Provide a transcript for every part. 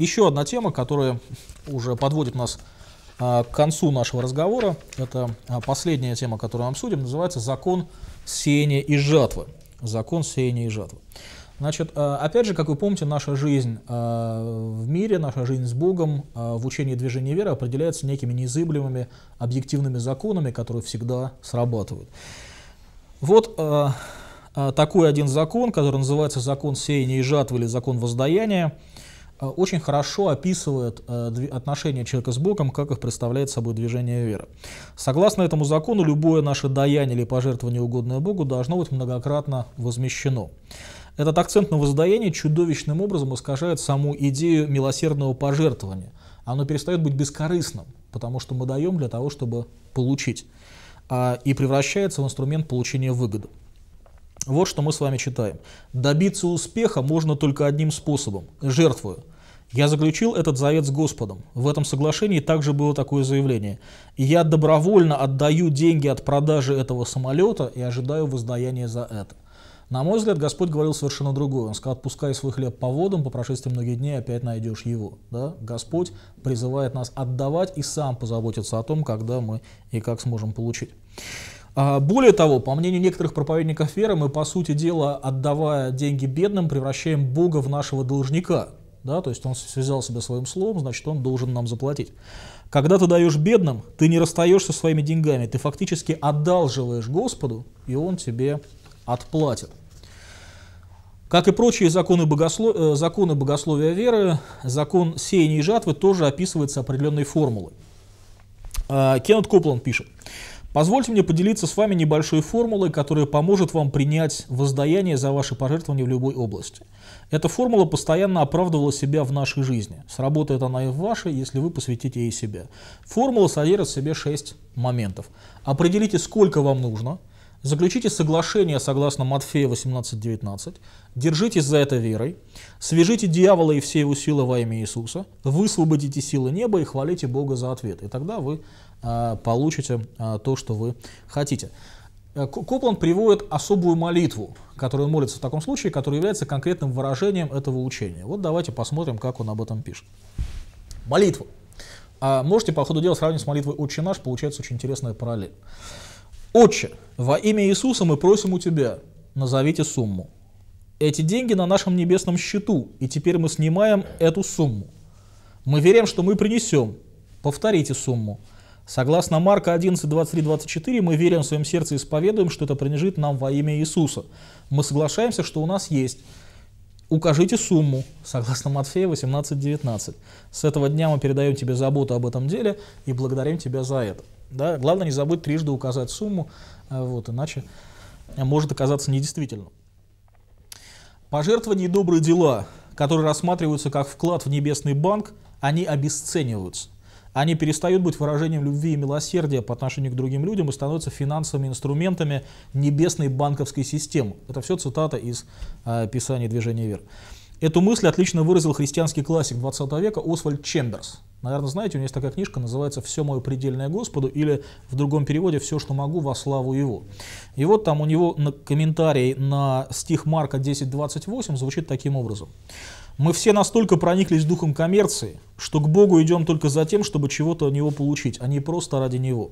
Еще одна тема, которая уже подводит нас а, к концу нашего разговора, это а, последняя тема, которую мы обсудим, называется «Закон сеяния и жатвы». Закон сеяния и жатвы. Значит, а, опять же, как вы помните, наша жизнь в мире, наша жизнь с Богом в учении движения веры определяется некими неизыблемыми объективными законами, которые всегда срабатывают. Вот такой один закон, который называется закон сеяния и жатвы или закон воздаяния, Э, очень хорошо описывает э, отношения человека с Богом, как их представляет собой движение веры. Согласно этому закону, любое наше даяние или пожертвование угодное Богу должно быть многократно возмещено. Этот акцент на воздаяние чудовищным образом искажает саму идею милосердного пожертвования. Оно перестает быть бескорыстным, потому что мы даем для того, чтобы получить, а, и превращается в инструмент получения выгоды. Вот что мы с вами читаем. «Добиться успеха можно только одним способом – жертвую. Я заключил этот завет с Господом. В этом соглашении также было такое заявление. Я добровольно отдаю деньги от продажи этого самолета и ожидаю воздаяния за это. На мой взгляд, Господь говорил совершенно другое. Он сказал, отпускай свой хлеб по водам, по прошествии многих дней опять найдешь его. Да? Господь призывает нас отдавать и сам позаботиться о том, когда мы и как сможем получить. А, более того, по мнению некоторых проповедников веры, мы, по сути дела, отдавая деньги бедным, превращаем Бога в нашего должника. Да, то есть он связал себя своим словом, значит, он должен нам заплатить. Когда ты даешь бедным, ты не расстаешься со своими деньгами, ты фактически одалживаешь Господу, и Он тебе отплатит. Как и прочие законы, богослов... Э, законы богословия веры, закон сеяния и жатвы тоже описывается определенной формулой. А, Кеннет Копланд пишет. Позвольте мне поделиться с вами небольшой формулой, которая поможет вам принять воздаяние за ваши пожертвования в любой области. Эта формула постоянно оправдывала себя в нашей жизни. Сработает она и в вашей, если вы посвятите ей себя. Формула содержит в себе 6 моментов. Определите, сколько вам нужно – Заключите соглашение согласно Матфея 18.19, держитесь за это верой, свяжите дьявола и все его силы во имя Иисуса, высвободите силы неба и хвалите Бога за ответ. И тогда вы э, получите э, то, что вы хотите. Э, Коплан приводит особую молитву, которую он молится в таком случае, которая является конкретным выражением этого учения. Вот давайте посмотрим, как он об этом пишет. Молитва. можете по ходу дела сравнить с молитвой «Отче наш», получается очень интересная параллель. «Отче, во имя Иисуса мы просим у Тебя, назовите сумму. Эти деньги на нашем небесном счету, и теперь мы снимаем эту сумму. Мы верим, что мы принесем. Повторите сумму. Согласно Марка 11, 23, 24, мы верим в своем сердце и исповедуем, что это принадлежит нам во имя Иисуса. Мы соглашаемся, что у нас есть. Укажите сумму, согласно Матфея 18, 19. С этого дня мы передаем тебе заботу об этом деле и благодарим тебя за это. Да? Главное не забыть трижды указать сумму, э, вот, иначе может оказаться недействительным. Пожертвования и добрые дела, которые рассматриваются как вклад в небесный банк, они обесцениваются. Они перестают быть выражением любви и милосердия по отношению к другим людям и становятся финансовыми инструментами небесной банковской системы. Это все цитата из э, Писания «Движения вверх». Эту мысль отлично выразил христианский классик 20 века Освальд Чемберс. Наверное, знаете, у меня есть такая книжка, называется «Все мое предельное Господу» или в другом переводе «Все, что могу, во славу Его». И вот там у него на комментарий на стих Марка 10.28 звучит таким образом. «Мы все настолько прониклись духом коммерции, что к Богу идем только за тем, чтобы чего-то от Него получить, а не просто ради Него.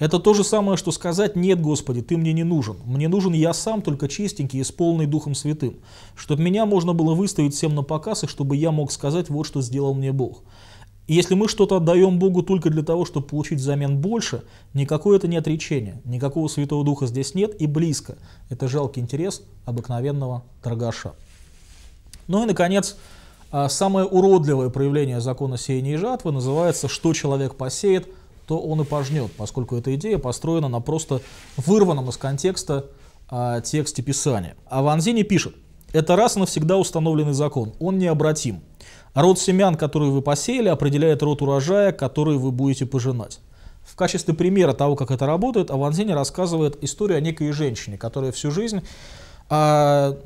Это то же самое, что сказать «Нет, Господи, Ты мне не нужен. Мне нужен я сам, только чистенький и с полный Духом Святым, чтобы меня можно было выставить всем на показ, и чтобы я мог сказать «Вот что сделал мне Бог». И если мы что-то отдаем Богу только для того, чтобы получить взамен больше, никакое это не отречение, никакого Святого Духа здесь нет и близко. Это жалкий интерес обыкновенного торгаша. Ну и, наконец, а, самое уродливое проявление закона сеяния и жатвы называется «что человек посеет, то он и пожнет», поскольку эта идея построена на просто вырванном из контекста а, тексте Писания. А Ванзини пишет, это раз и навсегда установленный закон, он необратим. А род семян, которые вы посеяли, определяет род урожая, который вы будете пожинать. В качестве примера того, как это работает, Аванзини рассказывает историю о некой женщине, которая всю жизнь а,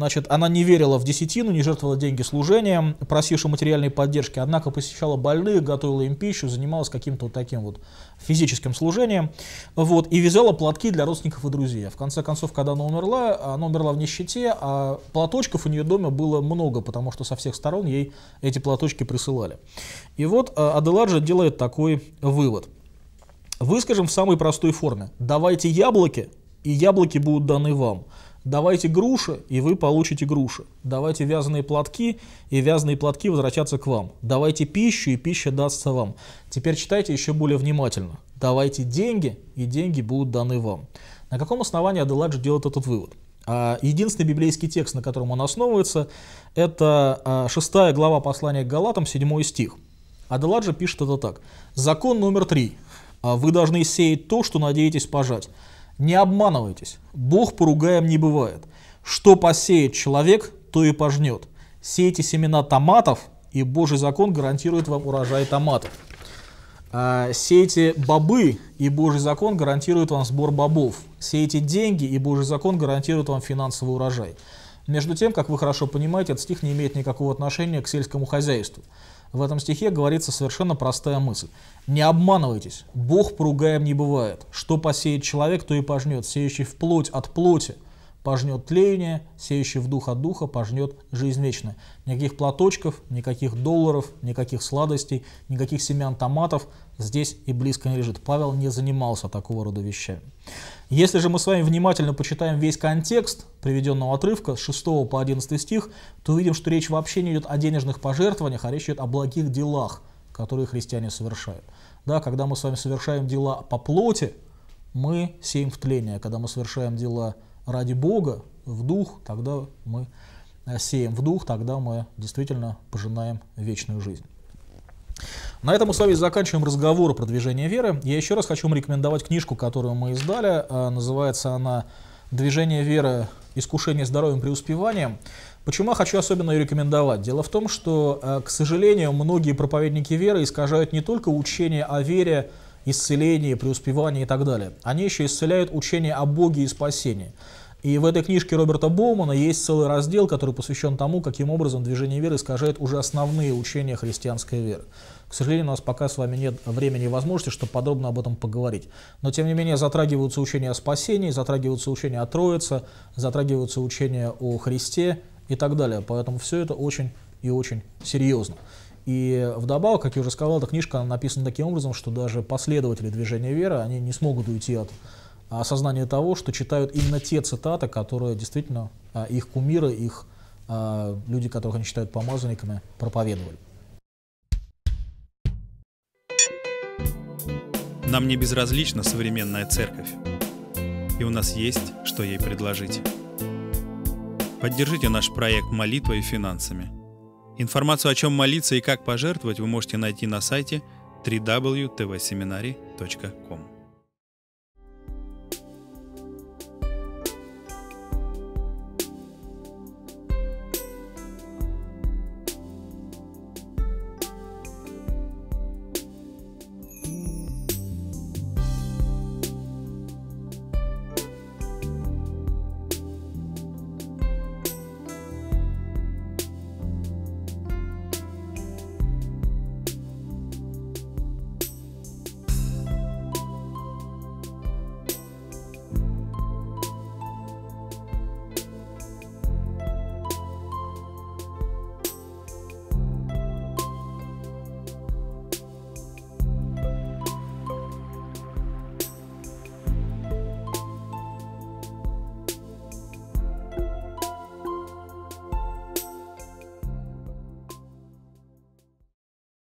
Значит, она не верила в десятину, не жертвовала деньги служением, просившим материальной поддержки, однако посещала больных, готовила им пищу, занималась каким-то вот таким вот физическим служением, вот, и вязала платки для родственников и друзей. В конце концов, когда она умерла, она умерла в нищете, а платочков у нее дома было много, потому что со всех сторон ей эти платочки присылали. И вот э, Аделарджа делает такой вывод. Выскажем в самой простой форме. Давайте яблоки, и яблоки будут даны вам. Давайте груши, и вы получите груши. Давайте вязаные платки, и вязаные платки возвратятся к вам. Давайте пищу, и пища дастся вам. Теперь читайте еще более внимательно. Давайте деньги, и деньги будут даны вам. На каком основании Аделадж делает этот вывод? А, единственный библейский текст, на котором он основывается, это 6 а, глава послания к Галатам, 7 стих. Аделаджа пишет это так. «Закон номер три. А вы должны сеять то, что надеетесь пожать». Не обманывайтесь, Бог поругаем не бывает. Что посеет человек, то и пожнет. Сейте семена томатов, и Божий закон гарантирует вам урожай томатов. А, сейте бобы, и Божий закон гарантирует вам сбор бобов. Сейте деньги, и Божий закон гарантирует вам финансовый урожай. Между тем, как вы хорошо понимаете, этот стих не имеет никакого отношения к сельскому хозяйству в этом стихе говорится совершенно простая мысль. Не обманывайтесь, Бог поругаем не бывает. Что посеет человек, то и пожнет, сеющий в плоть от плоти – пожнет тлеяние, сеющий в дух от духа пожнет жизнь вечная. Никаких платочков, никаких долларов, никаких сладостей, никаких семян томатов здесь и близко не лежит. Павел не занимался такого рода вещами. Если же мы с вами внимательно почитаем весь контекст приведенного отрывка с 6 по 11 стих, то увидим, что речь вообще не идет о денежных пожертвованиях, а речь идет о благих делах, которые христиане совершают. Да, когда мы с вами совершаем дела по плоти, мы сеем в тление. Когда мы совершаем дела ради Бога, в дух, тогда мы э, сеем в дух, тогда мы действительно пожинаем вечную жизнь. На этом мы с вами заканчиваем разговор про движение веры. Я еще раз хочу вам рекомендовать книжку, которую мы издали. Э, называется она «Движение веры. Искушение здоровьем преуспеванием». Почему я хочу особенно ее рекомендовать? Дело в том, что, э, к сожалению, многие проповедники веры искажают не только учение о вере, исцеление, преуспевание и так далее. Они еще исцеляют учение о Боге и спасении. И в этой книжке Роберта Боумана есть целый раздел, который посвящен тому, каким образом движение веры искажает уже основные учения христианской веры. К сожалению, у нас пока с вами нет времени и возможности, чтобы подробно об этом поговорить. Но, тем не менее, затрагиваются учения о спасении, затрагиваются учения о Троице, затрагиваются учения о Христе и так далее. Поэтому все это очень и очень серьезно. И вдобавок, как я уже сказал, эта книжка написана таким образом, что даже последователи движения веры, они не смогут уйти от осознания того, что читают именно те цитаты, которые действительно а, их кумиры, их а, люди, которых они считают помазанниками, проповедовали. Нам не безразлична современная церковь, и у нас есть, что ей предложить. Поддержите наш проект молитвой и финансами – Информацию о чем молиться и как пожертвовать вы можете найти на сайте www.tvseminary.com.